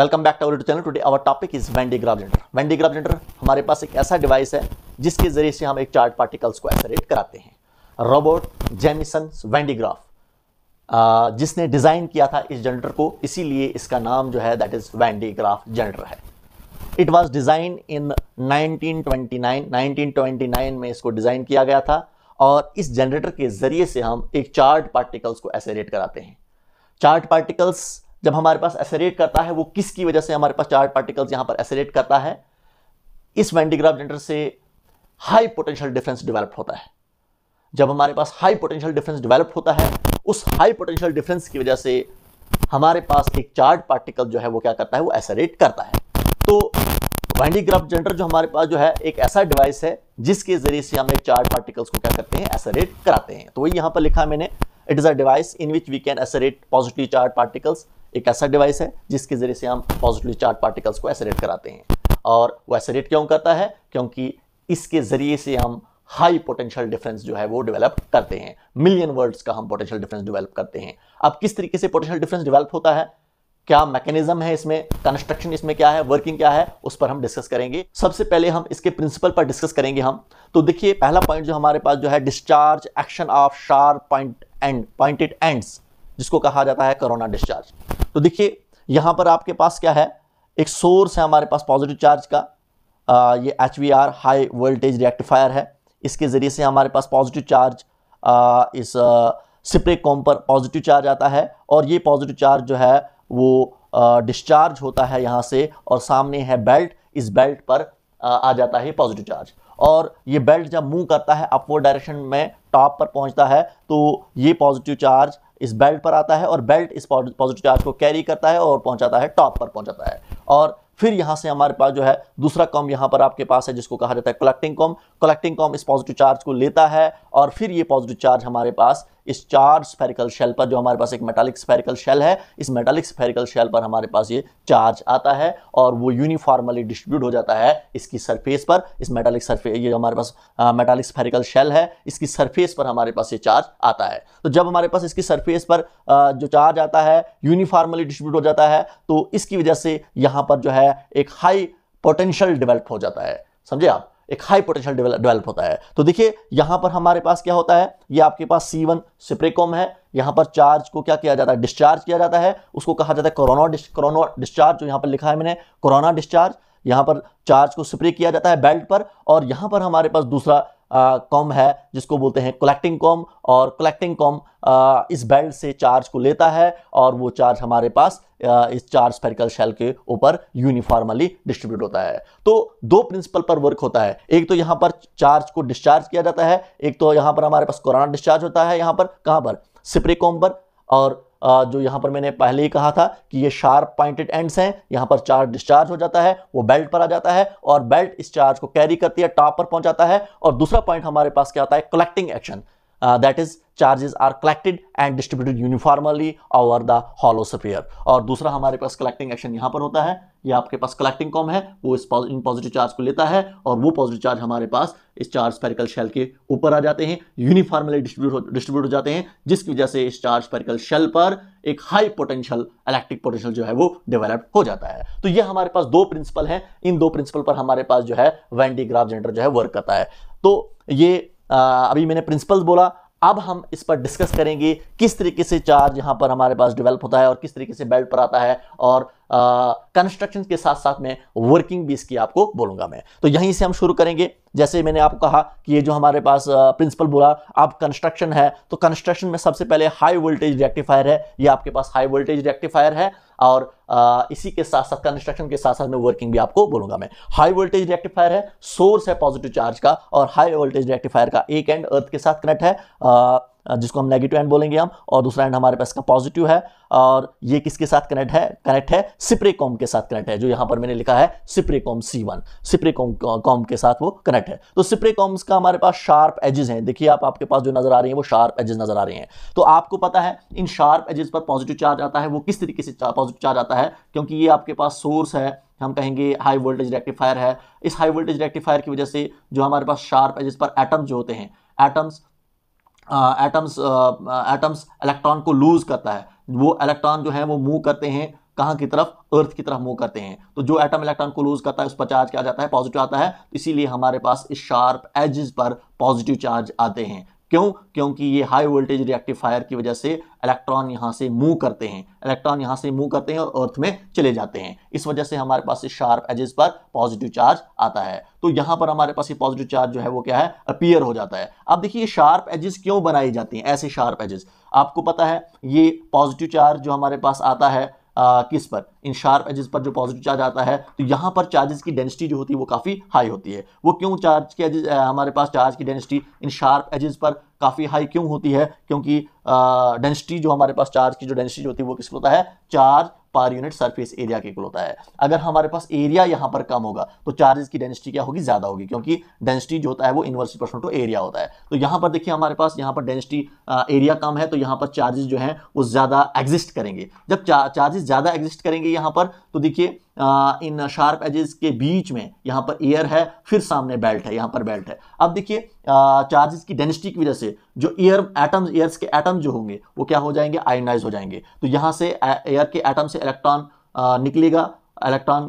welcome back to channel today our topic is Van de Graaff generator Van de Graaff generator हमारे पास एक ऐसा device है जिसके जरिए से हम एक चार्ट पार्टिकल्स को एसरेट कराते हैं रोबोट जेमिसन वेंडीग्राफ जिसने डिज़ाइन किया था इस जनरेटर को इसीलिए इसका नाम जो है दैट इज़ वेंडीग्राफ जनरेटर है it was design in nineteen twenty में इसको डिज़ाइन किया गया था और इस जनरेटर के ज़रिए से हम एक चार्ट पार्टिकल्स को एसरेट कराते हैं चार्ट पार्टिकल्स जब हमारे पास एसरेट करता है वो किसकी वजह से हमारे पास चार्ज पार्टिकल्स यहाँ पर एसरेट करता है इस वेंडिग्राफ जनरेटर से हाई पोटेंशियल डिफरेंस डेवलप होता है जब हमारे पास हाई पोटेंशियल डिफरेंस डेवलप होता है उस हाई पोटेंशियल डिफरेंस की वजह से हमारे पास एक चार्ज पार्टिकल जो है वो क्या करता है वो एसरेट करता है तो वेंडिग्राफ जनरेटर जो हमारे पास जो है एक ऐसा डिवाइस है जिसके जरिए से हम एक चार्ज पार्टिकल्स को क्या करते हैं एसरेट कराते हैं तो वही यहां पर लिखा मैंने it is a device in which we can accelerate positive charge particles एक ऐसा डिवाइस है जिसके ज़रिए से हम पॉजिटिवली चार्ज पार्टिकल्स को एसरेट कराते हैं और वो एसरेट क्यों करता है क्योंकि इसके ज़रिए से हम हाई पोटेंशियल डिफरेंस जो है वो डेवलप करते हैं मिलियन वर्ड्स का हम पोटेंशियल डिफरेंस डेवलप करते हैं अब किस तरीके से पोटेंशियल डिफरेंस डेवलप होता है क्या मैकेनिज्म है इसमें कंस्ट्रक्शन इसमें क्या है वर्किंग क्या है उस पर हम डिस्कस करेंगे सबसे पहले हम इसके प्रिंसिपल पर डिस्कस करेंगे हम तो देखिए पहला पॉइंट जो हमारे पास जो है discharge action of sharp point and pointed ends जिसको कहा जाता है कोरोना डिस्चार्ज तो देखिए यहाँ पर आपके पास क्या है एक सोर्स है हमारे पास पॉजिटिव चार्ज का आ, ये एच हाई वोल्टेज रिएक्टिफायर है इसके ज़रिए से हमारे पास पॉजिटिव चार्ज आ, इस सिप्रे कॉम पर पॉजिटिव चार्ज आता है और ये पॉजिटिव चार्ज जो है वो डिस्चार्ज होता है यहाँ से और सामने है बेल्ट इस बेल्ट पर आ, आ जाता है पॉजिटिव चार्ज और ये बेल्ट जब मूव करता है अपवर्ड डायरेक्शन में टॉप पर पहुंचता है तो ये पॉजिटिव चार्ज इस बेल्ट पर आता है और बेल्ट इस पॉजिटिव चार्ज को कैरी करता है और पहुंचाता है टॉप पर पहुंचाता है और फिर यहाँ से हमारे पास जो है दूसरा कॉम यहाँ पर आपके पास है जिसको कहा जाता है कलेक्टिंग कॉम कलेक्टिंग कॉम इस पॉजिटिव चार्ज को लेता है और फिर ये पॉजिटिव चार्ज हमारे पास इस चार्ज स्पेरिकल शेल पर जो हमारे पास एक मेटालिक स्पेरिकल शेल है इस मेटालिक स्पेरिकल शेल पर हमारे पास ये चार्ज आता है और वो यूनिफॉर्मली डिस्ट्रीब्यूट हो जाता है इसकी सरफेस पर इस मेटालिक सरफेस ये हमारे पास मेटालिक स्पेरिकल शेल है इसकी सरफेस पर हमारे पास ये चार्ज आता है तो जब हमारे पास इसकी सरफेस पर जो चार्ज आता है यूनिफॉर्मली डिस्ट्रीब्यूट हो जाता है तो इसकी वजह से यहाँ पर जो है है एक हाई पोटेंशियल डेवलप हो जाता है समझे आप एक हाई पोटेंशियल डेवलप होता है तो देखिए यहां पर हमारे पास क्या होता है ये आपके पास सी वन सिप्रेकॉम है यहां पर चार्ज को क्या किया जाता है डिस्चार्ज किया जाता है उसको कहा जाता है कोरोना कोरोना डिस्चार्ज जो यहां पर लिखा है मैंने कोरोना डिस्चार्ज यहां पर चार्ज को स्प्रे किया जाता है बेल्ट पर और यहां पर हमारे पास दूसरा कॉम है जिसको बोलते हैं कलेक्टिंग कॉम और कलेक्टिंग कॉम इस बेल्ट से चार्ज को लेता है और वो चार्ज हमारे पास इस चार्ज स्पेरिकल शेल के ऊपर यूनिफॉर्मली डिस्ट्रीब्यूट होता है तो दो प्रिंसिपल पर वर्क होता है एक तो यहाँ पर चार्ज को डिस्चार्ज किया जाता है एक तो यहाँ पर हमारे पास कोरोना डिस्चार्ज होता है यहाँ पर कहाँ पर सिप्रिकॉम पर और जो यहाँ पर मैंने पहले ही कहा था कि ये शार्प पॉइंटेड एंड्स हैं यहाँ पर चार्ज डिस्चार्ज हो जाता है वो बेल्ट पर आ जाता है और बेल्ट इस चार्ज को कैरी करती है टॉप पर पहुँचाता है और दूसरा पॉइंट हमारे पास क्या आता है collecting action uh, that is charges are collected and distributed uniformly over the hollow sphere और दूसरा हमारे पास collecting action यहाँ पर होता है ये आपके पास collecting कॉम है वो इस इन पॉजिटिव चार्ज को लेता है और वो पॉजिटिव चार्ज हमारे पास इस चार्ज स्पेरिकल शेल के ऊपर आ जाते हैं यूनिफॉर्मली डिस्ट्रीब्यूट डिस्ट्रीब्यूट हो जाते हैं जिसकी वजह से इस चार्ज स्पेरिकल शेल पर एक हाई पोटेंशियल इलेक्ट्रिक पोटेंशियल जो है वो डेवलप हो जाता है तो ये हमारे पास दो प्रिंसिपल हैं इन दो प्रिंसिपल पर हमारे पास जो है वेंडी ग्राफ जनरेटर जो है वर्क करता है तो ये अभी मैंने प्रिंसिपल्स बोला अब हम इस पर डिस्कस करेंगे किस तरीके से चार्ज यहाँ पर हमारे पास डेवलप होता है और किस तरीके से बेल्ट पर आता है और कंस्ट्रक्शन के साथ साथ में वर्किंग भी इसकी आपको बोलूंगा मैं तो यहीं से हम शुरू करेंगे जैसे मैंने आपको कहा कि ये जो हमारे पास प्रिंसिपल बोला आप कंस्ट्रक्शन है तो कंस्ट्रक्शन में सबसे पहले हाई वोल्टेज रेक्टिफायर है ये आपके पास हाई वोल्टेज रेक्टिफायर है और आ, इसी के साथ साथ कंस्ट्रक्शन के साथ साथ में वर्किंग भी आपको बोलूंगा मैं हाई वोल्टेज रेक्टिफायर है सोर्स है पॉजिटिव चार्ज का और हाई वोल्टेज रेक्टिफायर का एक एंड अर्थ के साथ कनेक्ट है आ, जिसको हम नेगेटिव एंड बोलेंगे हम और दूसरा एंड हमारे पास का पॉजिटिव है और ये किसके साथ कनेक्ट है कनेक्ट है सिप्रेकॉम के साथ कनेक्ट है जो यहां पर मैंने लिखा है सिप्रेकॉम सी वन सिप्रेकॉम कॉम के साथ वो कनेक्ट है तो सिप्रेकॉम्स का हमारे पास शार्प एजेस हैं देखिए आप आपके पास जो नजर आ रही है वो शार्प एजेस नजर आ रहे हैं तो आपको पता है इन शार्प एजेस पर पॉजिटिव चार्ज आता है वो किस तरीके से पॉजिटिव चार्ज आता है क्योंकि ये आपके पास सोर्स है हम कहेंगे हाई वोल्टेज रेक्टिफायर है इस हाई वोल्टेज रेक्टिफायर की वजह से जो हमारे पास शार्प एजेस पर एटम्स जो होते हैं एटम्स एटम्स एटम्स इलेक्ट्रॉन को लूज करता है वो इलेक्ट्रॉन जो है वो मूव करते हैं कहां की तरफ अर्थ की तरफ मूव करते हैं तो जो एटम इलेक्ट्रॉन को लूज करता है उस पर चार्ज क्या जाता है पॉजिटिव आता है इसीलिए हमारे पास इस शार्प एजेस पर पॉजिटिव चार्ज आते हैं क्यों क्योंकि ये हाई वोल्टेज रिएक्टिफायर की वजह से इलेक्ट्रॉन यहाँ से मूव करते हैं इलेक्ट्रॉन यहाँ से मूव करते हैं और अर्थ में चले जाते हैं इस वजह से हमारे पास शार्प एजेस पर पॉजिटिव चार्ज आता है तो यहाँ पर हमारे पास ये पॉजिटिव चार्ज जो है वो क्या है अपीयर हो जाता है अब देखिए शार्प एजेस क्यों बनाई जाती हैं ऐसे शार्प एजेस आपको पता है ये पॉजिटिव चार्ज जो हमारे पास आता है आ, किस पर इन शार्प एजेस पर जो पॉजिटिव चार्ज आता है तो यहाँ पर चार्जेस की डेंसिटी जो होती है वो काफ़ी हाई होती है वो क्यों चार्ज के एजेस हमारे पास चार्ज की डेंसिटी इन शार्प एजेस पर काफ़ी हाई क्यों होती है क्योंकि डेंसिटी जो हमारे पास चार्ज की जो डेंसिटी होती है वो किस पर होता है charge per unit surface area के होता है अगर हमारे पास एरिया यहां पर कम होगा तो चार्जेस की डेंसिटी क्या होगी ज़्यादा होगी क्योंकि डेंसिटी जो होता है वो इनवर्स प्रश्न टू एरिया होता है तो यहां पर देखिए हमारे पास यहां पर डेंसिटी एरिया कम है तो यहां पर चार्जेस जो है वो ज़्यादा एग्जिस्ट करेंगे जब चार्जेस ज़्यादा एग्जिस्ट करेंगे यहां पर तो देखिए इन शार्प एजेस के बीच में यहाँ पर एयर है फिर सामने बेल्ट है यहाँ पर बेल्ट है अब देखिए चार्जेस की डेंसिटी की वजह से जो एयर एटम एयर्स के एटम जो होंगे वो क्या हो जाएंगे आयोनाइज हो जाएंगे तो यहाँ से एयर के एटम से इलेक्ट्रॉन निकलेगा इलेक्ट्रॉन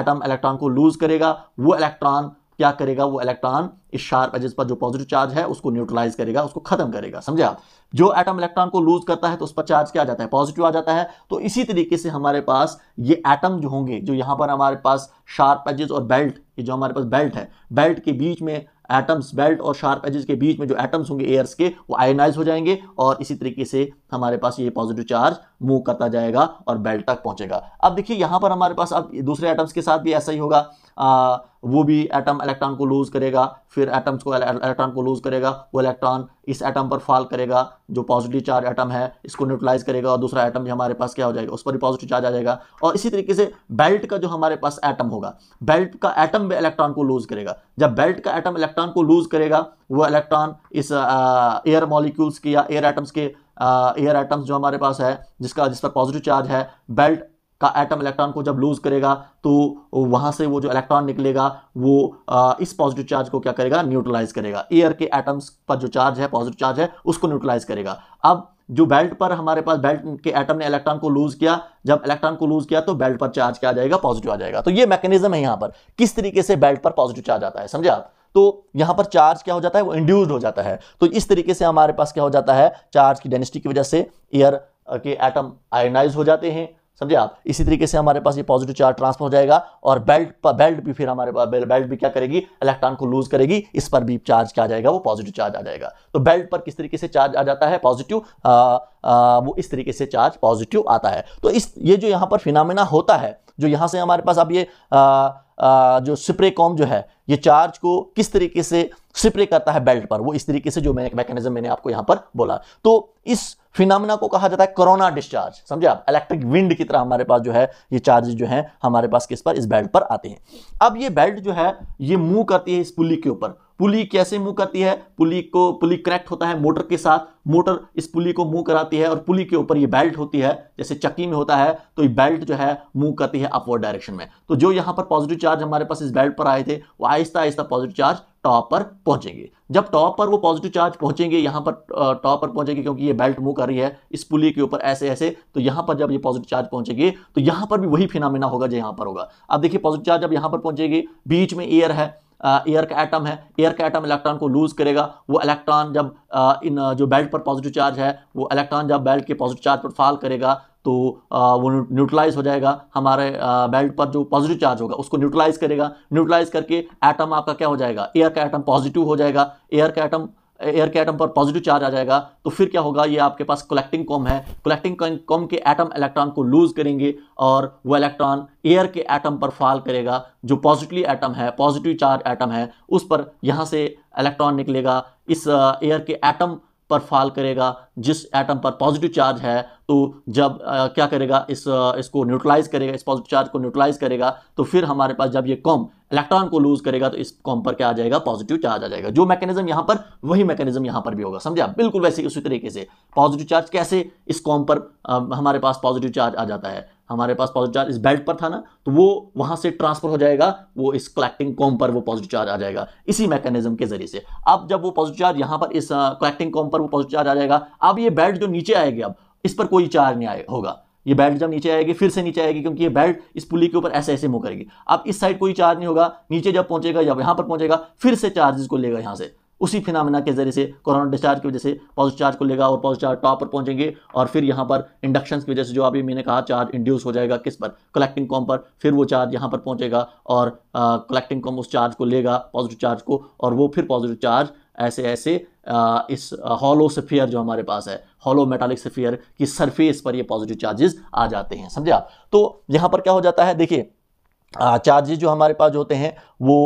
एटम इलेक्ट्रॉन को लूज करेगा वो इलेक्ट्रॉन क्या करेगा वो इलेक्ट्रॉन इस शार्प एजेस पर जो पॉजिटिव चार्ज है उसको न्यूट्रलाइज करेगा उसको खत्म करेगा समझे आप जो एटम इलेक्ट्रॉन को लूज करता है तो उस पर चार्ज क्या आ जाता है पॉजिटिव आ जाता है तो इसी तरीके से हमारे पास ये एटम जो होंगे जो यहाँ पर हमारे पास शार्प एजेस और बेल्ट ये जो हमारे पास बेल्ट है बेल्ट के बीच में एटम्स बेल्ट और शार्प एजेस के बीच में जो एटम्स होंगे एयर्स के वो आयोनाइज हो जाएंगे और इसी तरीके से हमारे पास ये पॉजिटिव चार्ज मूव करता जाएगा और बेल्ट तक पहुंचेगा अब देखिए यहाँ पर हमारे पास अब दूसरे एटम्स के साथ भी ऐसा ही होगा आ, वो भी एटम इलेक्ट्रॉन को लूज़ करेगा फिर एटम्स को इलेक्ट्रॉन को लूज़ करेगा वो इलेक्ट्रॉन इस एटम पर फॉल करेगा जो पॉजिटिव चार्ज एटम है इसको न्यूट्रलाइज करेगा और दूसरा एटम भी हमारे पास क्या हो जाएगा उस पर भी पॉजिटिव चार्ज आ जाएगा और इसी तरीके से बेल्ट का जो हमारे पास एटम होगा बेल्ट का एटम भी इलेक्ट्रॉन को लूज़ करेगा जब बेल्ट का एटम इलेक्ट्रॉन को लूज़ करेगा वो इलेक्ट्रॉन इस एयर मॉलिक्यूल्स के या एयर एटम्स के एयर एटम्स जो हमारे पास है जिसका जिस पर पॉजिटिव चार्ज है बेल्ट का एटम इलेक्ट्रॉन को जब लूज करेगा तो वहां से वो जो इलेक्ट्रॉन निकलेगा वो आ, इस पॉजिटिव चार्ज को क्या करेगा न्यूट्रलाइज करेगा एयर के एटम्स पर जो चार्ज है पॉजिटिव चार्ज है उसको न्यूट्रलाइज करेगा अब जो बेल्ट पर हमारे पास बेल्ट के एटम ने इलेक्ट्रॉन को लूज किया जब इलेक्ट्रॉन को लूज किया तो बेल्ट पर चार्ज क्या आ जाएगा पॉजिटिव आ जाएगा तो ये मैकेनिज्म है यहाँ पर किस तरीके से बेल्ट पर पॉजिटिव चार्ज आता है समझे आप तो यहां पर चार्ज क्या हो जाता है वो इंड्यूस्ड हो जाता है तो इस तरीके से हमारे पास क्या हो जाता है चार्ज की डेंसिटी की वजह से एयर के एटम आयोनाइज हो जाते हैं समझे आप इसी तरीके से हमारे पास ये पॉजिटिव चार्ज ट्रांसफर हो जाएगा और बेल्ट बेल्ट भी फिर हमारे पास बेल्ट भी क्या करेगी इलेक्ट्रॉन को लूज करेगी इस पर भी चार्ज क्या आ जाएगा वो पॉजिटिव चार्ज आ जाएगा तो बेल्ट पर किस तरीके से चार्ज आ जाता है पॉजिटिव वो इस तरीके से चार्ज पॉजिटिव आता है तो इस ये जो यहाँ पर फिनामिना होता है जो यहाँ से हमारे पास अब ये आ, जो स्प्रे कॉम जो है ये चार्ज को किस तरीके से स्प्रे करता है बेल्ट पर वो इस तरीके से जो मैंने मैकेनिज्म मैंने आपको यहां पर बोला तो इस फिनामिना को कहा जाता है कोरोना डिस्चार्ज समझे आप इलेक्ट्रिक विंड की तरह हमारे पास जो है ये चार्ज जो है हमारे पास किस पर इस बेल्ट पर आते हैं अब ये बेल्ट जो है ये मूव करती है इस पुली के ऊपर पुली कैसे मूव करती है पुली को पुली कनेक्ट होता है मोटर के साथ मोटर इस पुली को मूव कराती है और पुली के ऊपर ये बेल्ट होती है जैसे चक्की में होता है तो ये बेल्ट जो है मूव करती है अपवर्ड डायरेक्शन में तो जो यहां पर पॉजिटिव चार्ज हमारे पास इस बेल्ट पर आए थे वो आहिस्ता आहिस्ता पॉजिटिव चार्ज टॉप पर पहुंचेंगे जब टॉप पर वो पॉजिटिव चार्ज पहुंचेंगे यहां पर टॉप पर पहुंचेंगे क्योंकि ये बेल्ट मूव कर रही है इस पुली के ऊपर ऐसे ऐसे तो यहां पर जब ये पॉजिटिव चार्ज पहुंचेगी तो यहां पर भी वही फिनामिना होगा जो यहां पर होगा अब देखिए पॉजिटिव चार्ज अब यहां पर पहुंचेगी बीच में एयर है एयर का एटम है एयर का एटम इलेक्ट्रॉन को लूज़ करेगा वो इलेक्ट्रॉन जब आ, इन जो बेल्ट पर पॉजिटिव चार्ज है वो इलेक्ट्रॉन जब बेल्ट के पॉजिटिव चार्ज पर फॉल करेगा तो आ, वो न्यूट्रलाइज हो जाएगा हमारे बेल्ट पर जो पॉजिटिव चार्ज होगा उसको न्यूट्रलाइज करेगा न्यूट्रलाइज करके एटम आपका क्या हो जाएगा एयर का एटम पॉजिटिव हो जाएगा एयर का एटम एयर के एटम पर पॉजिटिव चार्ज आ जाएगा तो फिर क्या होगा ये आपके पास कलेक्टिंग कॉम है कलेक्टिंग कॉम के एटम इलेक्ट्रॉन को लूज करेंगे और वह इलेक्ट्रॉन एयर के एटम पर फॉल करेगा जो पॉजिटिव एटम है पॉजिटिव चार्ज एटम है उस पर यहाँ से इलेक्ट्रॉन निकलेगा इस एयर uh, के एटम पर फॉल करेगा जिस एटम पर पॉजिटिव चार्ज है तो जब आ, uh, क्या करेगा इस uh, इसको न्यूट्रलाइज करेगा इस पॉजिटिव चार्ज को न्यूट्रलाइज करेगा तो फिर हमारे पास जब ये कॉम इलेक्ट्रॉन को लूज करेगा तो इस कॉम पर क्या आ जाएगा पॉजिटिव चार्ज आ जाएगा जो मैकेनिज्म यहाँ पर वही मैकेनिज्म यहाँ पर भी होगा समझे बिल्कुल वैसे उसी तरीके से पॉजिटिव चार्ज कैसे इस कॉम पर आ, हमारे पास पॉजिटिव चार्ज आ जाता है हमारे पास पॉजिटिव चार्ज इस बेल्ट पर था ना तो वो वहां से ट्रांसफर हो जाएगा वो इस कलेक्टिंग कॉम पर वो पॉजिटिव चार्ज आ जाएगा इसी मैकेनिज्म के जरिए से अब जब वो पॉजिटिव चार्ज यहाँ पर इस कलेक्टिंग कॉम पर वो पॉजिटिव चार्ज आ जाएगा अब ये बेल्ट जो नीचे आएगी अब इस पर कोई चार्ज नहीं आए होगा ये बेल्ट जब नीचे आएगी फिर से नीचे आएगी क्योंकि ये बेल्ट इस पुली के ऊपर ऐसे ऐसे मूव करेगी अब इस साइड कोई चार्ज नहीं होगा नीचे जब पहुंचेगा जब यहाँ पर पहुंचेगा फिर से चार्जेस को लेगा यहाँ से उसी फिनामिना के जरिए से कोरोना डिस्चार्ज की वजह से पॉजिटिव चार्ज को लेगा और पॉजिटिव चार्ज टॉप पर पहुंचेंगे और फिर यहाँ पर इंडक्शन की वजह से जो अभी मैंने कहा चार्ज इंड्यूस हो जाएगा किस पर कलेक्टिंग कॉम पर फिर वो चार्ज यहाँ पर पहुंचेगा और कलेक्टिंग कॉम उस चार्ज को लेगा पॉजिटिव चार्ज को और वो फिर पॉजिटिव चार्ज ऐसे ऐसे इस हॉलो सफियर जो हमारे पास है हॉलो मेटालिक सफियर की सरफेस पर ये पॉजिटिव चार्जेस आ जाते हैं समझे आप तो यहाँ पर क्या हो जाता है देखिए चार्जेज जो हमारे पास होते हैं वो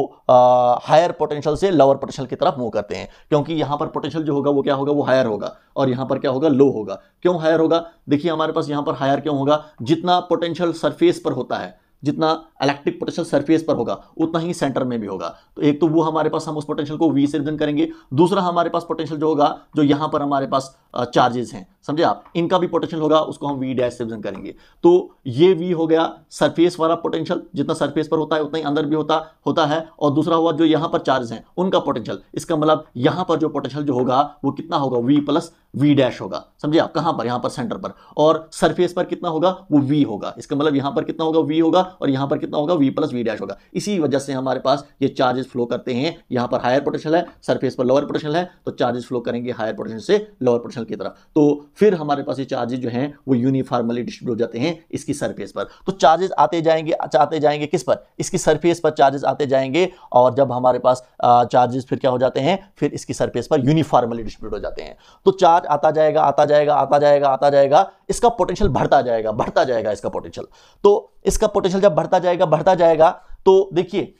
हायर पोटेंशियल से लोअर पोटेंशियल की तरफ मूव करते हैं क्योंकि यहाँ पर पोटेंशियल जो होगा वो क्या होगा वो हायर होगा और यहाँ पर क्या होगा लो होगा क्यों हायर होगा देखिए हमारे पास यहाँ पर हायर क्यों होगा जितना पोटेंशियल सरफेस पर होता है जितना इलेक्ट्रिक पोटेंशियल सरफेस पर होगा उतना ही सेंटर में भी होगा तो एक तो वो हमारे पास हम उस पोटेंशियल को वी से रिप्रेजेंट करेंगे दूसरा हमारे पास पोटेंशियल जो होगा जो यहाँ पर हमारे पास चार्जेस हैं समझे आप इनका भी पोटेंशियल होगा उसको हम वी डैश से रिप्रेजेंट करेंगे तो ये वी हो गया सरफेस वाला पोटेंशियल जितना सरफेस पर होता है उतना ही अंदर भी होता होता है और दूसरा हुआ जो यहां पर चार्ज हैं उनका पोटेंशियल इसका मतलब यहां पर जो पोटेंशियल जो होगा वो कितना होगा वी प्लस वी डैश होगा समझे आप कहां पर यहां पर सेंटर पर और सरफेस पर कितना होगा वो वी होगा इसका मतलब यहां पर कितना होगा वी होगा और यहां पर कितना होगा वी प्लस वी डैश होगा इसी वजह से हमारे पास ये चार्जेस फ्लो करते हैं यहां पर हायर पोटेंशियल है सरफेस पर लोअर पोटेंशियल है तो चार्जेस फ्लो करेंगे हायर पोटेंशियल से लोअर पोटेंशियल की तरफ तो फिर हमारे पास ये चार्जेज जो हैं वो यूनिफॉर्मली डिस्ट्रीब्यूट हो जाते हैं इसकी सरफेस पर तो चार्जेस आते जाएंगे आते जाएंगे किस पर इसकी सरफेस पर चार्जेस आते जाएंगे और जब हमारे पास चार्जेस फिर क्या हो जाते हैं फिर इसकी सरफेस पर यूनिफॉर्मली डिस्ट्रीब्यूट हो जाते हैं तो चार्ज आता जाएगा आता जाएगा आता जाएगा आता जाएगा इसका पोटेंशियल बढ़ता जाएगा बढ़ता जाएगा इसका पोटेंशियल तो इसका पोटेंशियल जब बढ़ता जाएगा बढ़ता जाएगा तो देखिए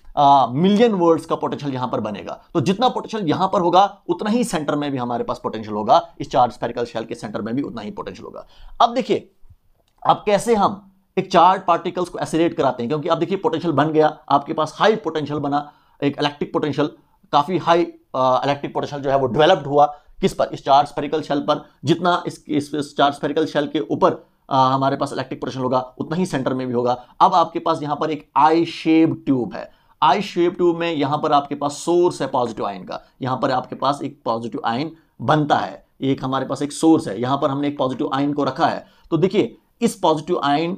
मिलियन वर्ड्स का पोटेंशियल यहां पर बनेगा तो जितना पोटेंशियल यहां पर होगा उतना ही सेंटर में भी हमारे पास पोटेंशियल होगा इस चार्ज स्पेरिकल शेल के सेंटर में भी उतना ही पोटेंशियल होगा अब देखिए अब कैसे हम एक चार्ज पार्टिकल्स को एसिलेट कराते हैं क्योंकि अब देखिए पोटेंशियल बन गया आपके पास हाई पोटेंशियल बना एक इलेक्ट्रिक पोटेंशियल काफ़ी हाई इलेक्ट्रिक पोटेंशियल जो है वो डेवलप्ड हुआ किस पर इस चार स्पेरिकल शेल पर जितना इस, इस, इस चार स्पेरिकल शेल के ऊपर हमारे पास इलेक्ट्रिक पोटेंशियल होगा उतना ही सेंटर में भी होगा अब आपके पास यहाँ पर एक आई शेप ट्यूब है आई शेप ट्यूब में यहाँ पर आपके पास सोर्स है पॉजिटिव आयन का यहाँ पर आपके पास एक पॉजिटिव आयन बनता है एक हमारे पास एक सोर्स है यहाँ पर हमने एक पॉजिटिव आयन को रखा है तो देखिए इस पॉजिटिव आयन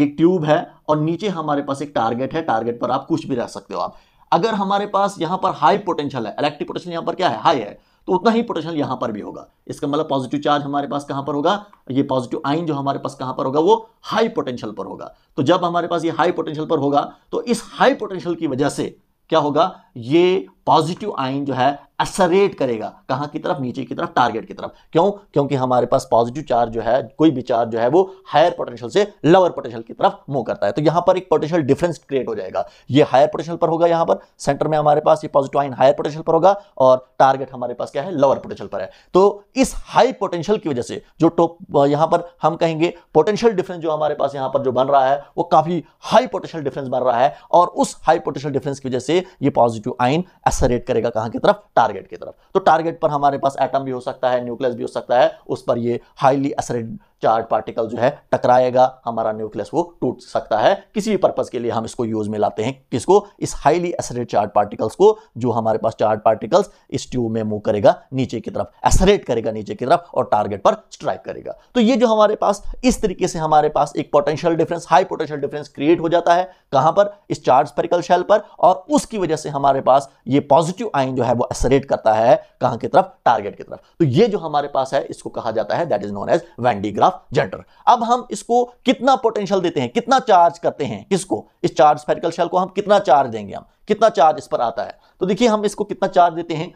ये ट्यूब है और नीचे हमारे पास एक टारगेट है टारगेट पर आप कुछ भी रख सकते हो आप अगर हमारे पास यहां पर हाई पोटेंशियल है इलेक्ट्रिक पोटेंशियल यहाँ पर क्या है हाई है तो उतना ही पोटेंशियल यहां पर भी होगा इसका मतलब पॉजिटिव चार्ज हमारे पास कहां पर होगा ये पॉजिटिव आइन जो हमारे पास कहां पर होगा वो हाई पोटेंशियल पर होगा तो जब हमारे पास ये हाई पोटेंशियल पर होगा तो इस हाई पोटेंशियल की वजह से क्या होगा ये पॉजिटिव आइन जो है असरेट करेगा कहां की तरफ नीचे की तरफ टारगेट की तरफ क्यों क्योंकि हमारे पास पॉजिटिव चार्ज जो है कोई भी चार्ज जो है वो हायर पोटेंशियल से लोअर पोटेंशियल की तरफ मूव करता है तो यहां पर एक पोटेंशियल डिफरेंस क्रिएट हो जाएगा ये हायर पोटेंशियल पर होगा यहां पर सेंटर में हमारे पास ये पॉजिटिव आइन हायर पोटेंशियल पर होगा और टारगेट हमारे पास क्या है लोअर पोटेंशियल पर है तो इस हाई पोटेंशियल की वजह से जो टॉप यहां पर हम कहेंगे पोटेंशियल डिफरेंस जो हमारे पास यहां पर जो बन रहा है वो काफ़ी हाई पोटेंशियल डिफरेंस बन रहा है और उस हाई पोटेंशियल डिफरेंस की वजह से ये पॉजिटिव आइन एक्सरेट करेगा कहां की तरफ टारगेट की तरफ तो टारगेट पर हमारे पास एटम भी हो सकता है न्यूक्लियस भी हो सकता है उस पर ये हाईली असरेट चार्ज पार्टिकल जो है टकराएगा हमारा न्यूक्लियस वो टूट सकता है किसी भी पर्पज़ के लिए हम इसको यूज़ में लाते हैं किसको इस हाईली एसरेट चार्ज पार्टिकल्स को जो हमारे पास चार्ज पार्टिकल्स इस ट्यूब में मूव करेगा नीचे की तरफ एसरेट करेगा नीचे की तरफ और टारगेट पर स्ट्राइक करेगा तो ये जो हमारे पास इस तरीके से हमारे पास एक potential difference high potential difference create हो जाता है कहां पर इस चार्ज पेरिकल शेल पर और उसकी वजह से हमारे पास ये पॉजिटिव आइन जो है वो एसरेट करता है कहां की तरफ टारगेट की तरफ तो ये जो हमारे पास है इसको कहा जाता है that is known as Van de Graaff generator अब हम इसको कितना पोटेंशियल देते हैं कितना चार्ज करते हैं किसको इस चार्ज फेरिकल शेल को हम कितना चार्ज देंगे हम कितना चार्ज इस पर आता है तो देखिए हम इसको कितना चार्ज देते हैं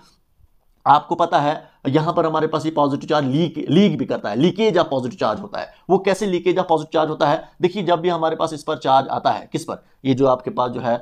आपको पता है यहां पर हमारे पास ये पॉजिटिव चार्ज लीक लीक भी करता है लीकेज ऑफ पॉजिटिव चार्ज होता है वो कैसे लीकेज ऑफ पॉजिटिव चार्ज होता है देखिए जब भी हमारे पास इस पर चार्ज आता है किस पर ये जो आपके पास जो है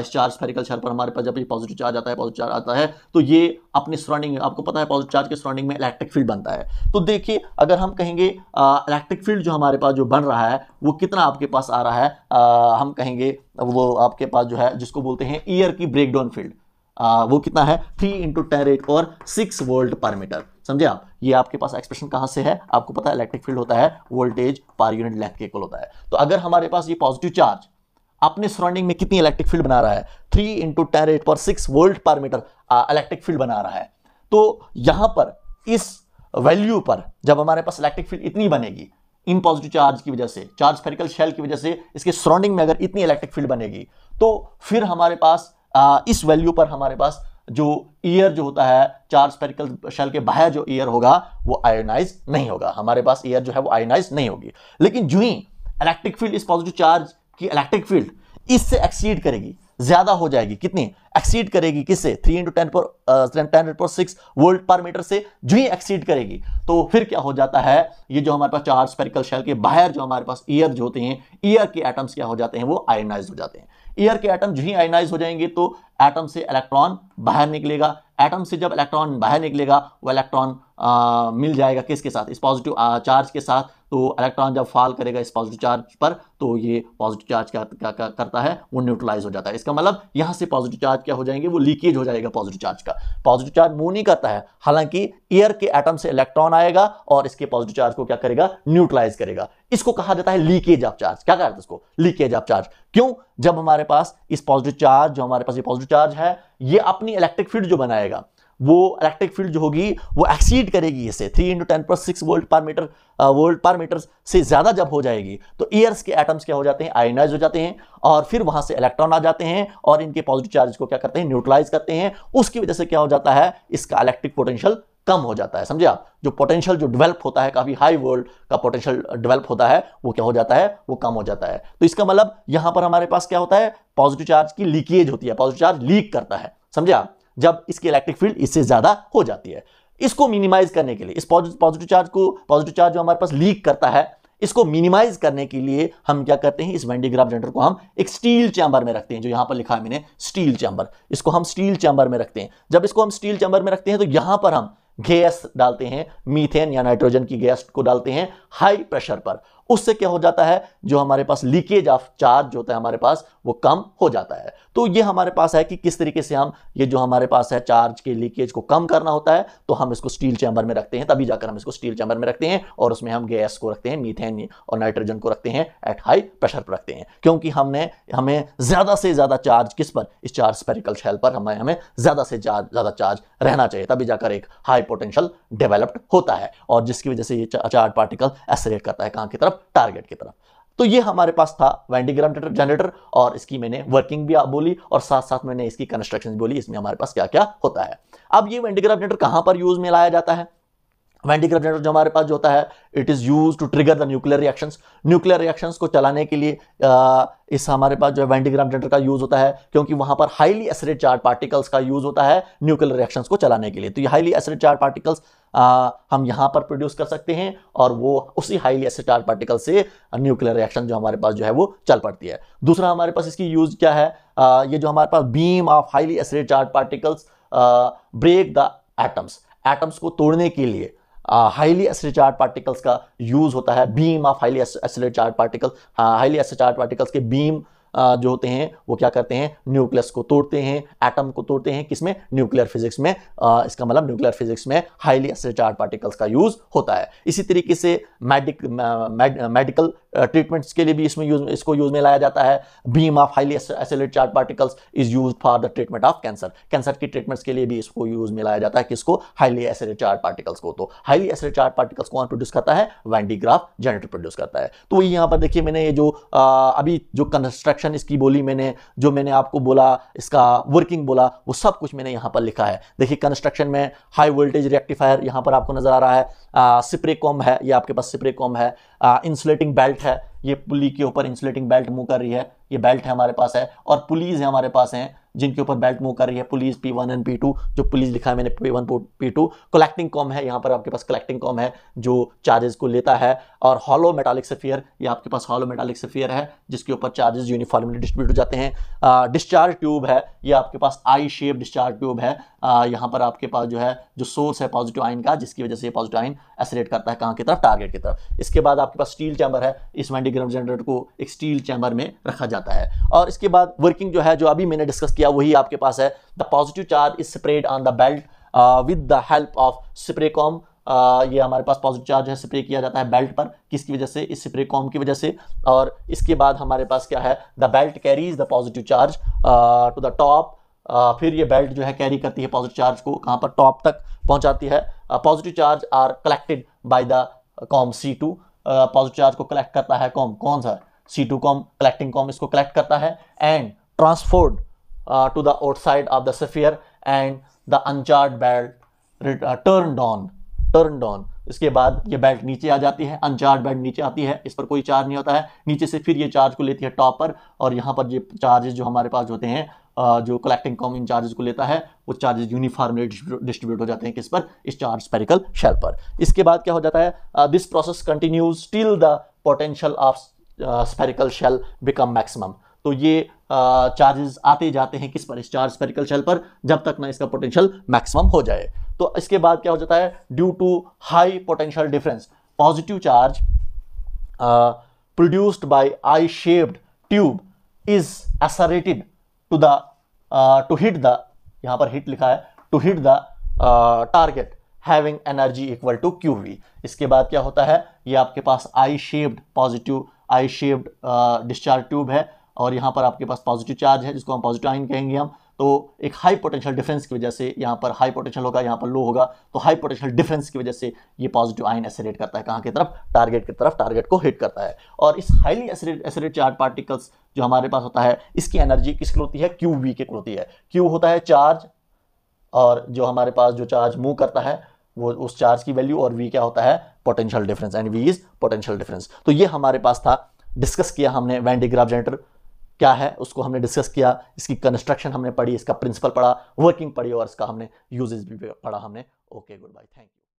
इस चार्ज फेरिकल शर पर हमारे पास जब ये पॉजिटिव चार्ज आता है पॉजिटिव चार्ज आता है तो ये अपने सराउंडिंग आपको पता है पॉजिटिव चार्ज के सराउंडिंग में इलेक्ट्रिक फील्ड बनता है तो देखिए अगर हम कहेंगे इलेक्ट्रिक फील्ड जो हमारे पास जो बन रहा है वो कितना आपके पास आ रहा है हम कहेंगे वो आपके पास जो है जिसको बोलते हैं ईयर की ब्रेकडाउन फील्ड आ, वो कितना है थ्री इंटू टेन रेट और सिक्स वोल्ट पर मीटर समझे आप ये आपके पास एक्सप्रेशन कहां से है आपको पता है इलेक्ट्रिक फील्ड होता है वोल्टेज पर यूनिट लेंथ के इक्वल होता है तो अगर हमारे पास ये पॉजिटिव चार्ज अपने सराउंडिंग में कितनी इलेक्ट्रिक फील्ड बना रहा है थ्री इंटू टेन रेट पर six volt per metre electric field बना रहा है तो यहां पर इस वैल्यू पर जब हमारे पास इलेक्ट्रिक फील्ड इतनी बनेगी इन पॉजिटिव चार्ज की वजह से चार्ज फेरिकल शेल की वजह से इसके सराउंडिंग में अगर इतनी इलेक्ट्रिक फील्ड बनेगी तो फिर हमारे पास आ, इस वैल्यू पर हमारे पास जो ईयर जो होता है चार स्पेरिकल शेल के बाहर जो ईयर होगा वो आयोनाइज नहीं होगा हमारे पास ईयर जो है वो आयोनाइज नहीं होगी लेकिन जो ही इलेक्ट्रिक फील्ड इस पॉजिटिव चार्ज की इलेक्ट्रिक फील्ड इससे एक्सीड करेगी ज्यादा हो जाएगी कितनी एक्सीड करेगी किससे थ्री इंटू टेन पर टेन पर सिक्स वोल्ट पर मीटर से जो ही एक्सीड करेगी तो फिर क्या हो जाता है ये जो हमारे पास चार स्पेरिकल शेल के बाहर जो हमारे पास ईयर जो होते हैं ईयर के एटम्स क्या हो जाते हैं वो आयोनाइज हो जाते हैं एयर के एटम जी आयनाइज हो जाएंगे तो एटम से इलेक्ट्रॉन बाहर निकलेगा एटम से जब इलेक्ट्रॉन बाहर निकलेगा वो इलेक्ट्रॉन आ, मिल जाएगा किसके साथ इस पॉजिटिव चार्ज के साथ तो इलेक्ट्रॉन जब फॉल करेगा इस पॉजिटिव चार्ज पर तो ये पॉजिटिव चार्ज क्या कर, कर, करता है वो न्यूट्रलाइज हो जाता है इसका मतलब यहाँ से पॉजिटिव चार्ज क्या हो जाएंगे वो लीकेज हो जाएगा पॉजिटिव चार्ज का पॉजिटिव चार्ज मूव नहीं करता है हालांकि एयर के एटम से इलेक्ट्रॉन आएगा और इसके पॉजिटिव चार्ज को क्या करेगा न्यूट्रलाइज करेगा इसको कहा जाता है लीकेज ऑफ चार्ज क्या कहते हैं इसको लीकेज ऑफ चार्ज क्यों जब हमारे पास इस पॉजिटिव चार्ज जो हमारे पास ये पॉजिटिव चार्ज है ये अपनी इलेक्ट्रिक फील्ड जो बनाएगा वो इलेक्ट्रिक फील्ड जो होगी वो एक्सीड करेगी इसे three into ten plus six volt per metre volt per metre से ज़्यादा जब हो जाएगी तो ईयर्स के एटम्स क्या हो जाते हैं आयनाइज हो जाते हैं और फिर वहाँ से इलेक्ट्रॉन आ जाते हैं और इनके पॉजिटिव चार्ज को क्या करते हैं न्यूट्रलाइज करते हैं उसकी वजह से क्या हो जाता है इसका इलेक्ट्रिक पोटेंशियल कम हो जाता है समझे आप जो पोटेंशियल जो डेवलप होता है काफ़ी हाई वोल्ट का पोटेंशियल डेवलप होता है वो क्या हो जाता है वो कम हो जाता है तो इसका मतलब यहां पर हमारे पास क्या होता है पॉजिटिव चार्ज की लीकेज होती है पॉजिटिव चार्ज लीक करता है समझे आप जब इसकी इलेक्ट्रिक फील्ड इससे ज़्यादा हो जाती है इसको मिनिमाइज करने के लिए इस पॉजिटिव चार्ज को पॉजिटिव चार्ज जो हमारे पास लीक करता है इसको मिनिमाइज करने के लिए हम क्या करते हैं इस वेंडीग्राफ जेंडर को हम एक स्टील चैम्बर में रखते हैं जो यहां पर लिखा है मैंने स्टील चैम्बर इसको हम स्टील चैम्बर में रखते हैं जब इसको हम स्टील चैम्बर में रखते हैं तो यहां पर हम गैस डालते हैं मीथेन या नाइट्रोजन की गैस को डालते हैं हाई प्रेशर पर उससे क्या हो जाता है जो हमारे पास लीकेज ऑफ चार्ज होता है हमारे पास वो कम हो जाता है तो ये हमारे पास है कि किस तरीके से हम ये जो हमारे पास है चार्ज के लीकेज को कम करना होता है तो हम इसको स्टील चैम्बर में रखते हैं तभी जाकर हम इसको स्टील चैम्बर में रखते हैं और उसमें हम गैस को रखते हैं मीथेन और नाइट्रोजन को रखते हैं एट हाई प्रेशर पर रखते हैं क्योंकि हमने हमें ज़्यादा से ज़्यादा चार्ज किस पर इस चार्ज स्पेरिकल शेल पर हमें हमें ज़्यादा से ज़्यादा चार्ज रहना चाहिए तभी जाकर एक हाई पोटेंशियल डेवलप्ड होता है और जिसकी वजह से ये चार्ज पार्टिकल एसरेट करता है कहाँ की तरफ टारगेट की तरफ तो ये हमारे पास था वेंडीग्राम जनरेटर और इसकी मैंने वर्किंग भी बोली और साथ साथ मैंने इसकी कंस्ट्रक्शन बोली इसमें हमारे पास क्या क्या होता है अब ये वेंडीग्राम जनरेटर कहां पर यूज में लाया जाता है वैंडी जनरेटर जो हमारे पास जो होता है it is use to trigger the nuclear reactions nuclear reactions को चलाने के लिए आ, इस हमारे पास जो है वैंडीग्राम जनरेटर का यूज़ होता है क्योंकि वहाँ पर हाईली एसिड चार्ज पार्टिकल्स का यूज़ होता है न्यूक्लियर रिएक्शंस को चलाने के लिए तो ये हाईली एसिड चार्ज पार्टिकल्स आ, हम यहाँ पर प्रोड्यूस कर सकते हैं और वो उसी हाईली एसिड चार्ज पार्टिकल से न्यूक्लियर रिएक्शन जो हमारे पास जो है वो चल पड़ती है दूसरा हमारे पास इसकी यूज़ क्या है आ, ये जो हमारे पास beam of highly accelerated charge particles break the atoms atoms को तोड़ने के लिए हाईली एसिड चार्ज पार्टिकल्स का यूज होता है beam of highly accelerated charge particle highly accelerated charge particles के बीम जो होते हैं वो क्या करते हैं न्यूक्लियस को तोड़ते हैं एटम को तोड़ते हैं किसमें न्यूक्लियर फिजिक्स में इसका मतलब न्यूक्लियर फिजिक्स में हाईली एसिड चार्ज पार्टिकल्स का यूज होता है इसी तरीके से मेडिक मेडिकल ट्रीटमेंट्स के लिए भी इसमें यूज इसको यूज में लाया जाता है beam of highly accelerated charge particles is use for the treatment of cancer cancer की ट्रीटमेंट्स के लिए भी इसको यूज में लाया जाता है किसको हाईली एसिलेट चार्ज पार्टिकल्स को तो हाईली एसिलेट चार्ज पार्टिकल्स कौन प्रोड्यूस करता है वैंडीग्राफ जनरेटर प्रोड्यूस करता है तो वही यहाँ पर देखिए मैंने ये जो आ, अभी जो कंस्ट्रक्शन इसकी बोली मैंने जो मैंने आपको बोला इसका वर्किंग बोला वो सब कुछ मैंने यहाँ पर लिखा है देखिए कंस्ट्रक्शन में हाई वोल्टेज रेक्टिफायर यहाँ पर आपको नजर आ रहा है कॉम है ये आपके पास कॉम है इंसुलेटिंग बेल्ट बेल्ट है ये पुली के ऊपर इंसुलेटिंग बेल्ट मूव कर रही है ये बेल्ट है हमारे पास है और पुलीज है हमारे पास हैं जिनके ऊपर बेल्ट मूव कर रही है pulleys P one and P two जो पुलिस लिखा है मैंने P one P two collecting comb है यहाँ पर आपके पास कलेक्टिंग कॉम है जो चार्जेस को लेता है और हॉलो मेटालिक सफियर ये आपके पास हॉलो मेटालिक सफियर है जिसके ऊपर चार्जेस यूनिफॉर्मली डिस्ट्रीब्यूट हो जाते हैं डिस्चार्ज ट्यूब है ये आपके पास आई शेप डिस्चार्ज ट्यूब है यहाँ पर आपके पास जो है जो सोर्स है पॉजिटिव आइन का जिसकी वजह से ये पॉजिटिव आइन एसरेट करता है कहाँ की तरफ टारगेट की तरफ इसके बाद आपके पास स्टील चैम्बर है इस वेंडीग्राम जनरेटर को एक स्टील चैम्बर में रखा जाता है और इसके बाद वर्किंग जो है जो अभी मैंने डिस्कस किया वही आपके पास है the positive charge is spread on the belt with the help of spray comb ये हमारे पास पॉजिटिव चार्ज है स्प्रे किया जाता है बेल्ट पर किसकी वजह से इस स्प्रे कॉम की वजह से और इसके बाद हमारे पास क्या है the belt carries the positive charge to the top फिर ये बेल्ट जो है कैरी करती है पॉजिटिव चार्ज को कहाँ पर टॉप तक पहुँचाती है positive charge are collected by the comb C two positive charge को कलेक्ट करता है कॉम कौन सा C two comb collecting comb इसको कलेक्ट करता है and transferred uh, to the outside of the sphere and the uncharged belt uh, turned on turned on इसके बाद ये बेल्ट नीचे आ जाती है अनचार्ज बेल्ट नीचे आती है इस पर कोई चार्ज नहीं होता है नीचे से फिर ये चार्ज को लेती है टॉप पर और यहाँ पर ये चार्जेस जो हमारे पास होते हैं uh, जो कलेक्टिंग कॉम इन चार्जेस को लेता है वो चार्जेस यूनिफॉर्मली डिस्ट्रीब्यूट हो जाते हैं किस पर इस चार्ज स्पेरिकल शेल पर इसके बाद क्या हो जाता है this process continues till the potential of spherical shell become maximum तो ये चार्जेस आते जाते हैं किस पर इस चार्ज स्पेरिकल शेल पर जब तक ना इसका पोटेंशियल मैक्सिमम हो जाए तो इसके बाद क्या हो जाता है due to high potential difference positive charge produced by I shaped tube is accelerated to the to hit the यहां पर हिट लिखा है to hit the target having energy equal to Q V इसके बाद क्या होता है ये आपके पास I shaped positive I shaped discharge tube है और यहाँ पर आपके पास पॉजिटिव चार्ज है जिसको हम पॉजिटिव आइन कहेंगे हम तो एक हाई पोटेंशियल डिफरेंस की वजह से यहाँ पर हाई पोटेंशियल होगा यहाँ पर लो होगा तो हाई पोटेंशियल डिफरेंस की वजह से ये पॉजिटिव आइन एसिडेट करता है कहाँ की तरफ टारगेट की तरफ टारगेट को हिट करता है और इस highly accelerated accelerated charge particles जो हमारे पास होता है इसकी एनर्जी किसकी होती है क्यू वी के होती है क्यू होता है चार्ज और जो हमारे पास जो चार्ज मूव करता है वो उस चार्ज की वैल्यू और वी क्या होता है potential difference and V is potential difference तो ये हमारे पास था डिस्कस किया हमने वैन डिग्राफ जनरेटर क्या है उसको हमने डिस्कस किया इसकी कंस्ट्रक्शन हमने पढ़ी इसका प्रिंसिपल पढ़ा वर्किंग पढ़ी और इसका हमने यूजेज भी पढ़ा हमने okay goodbye thank you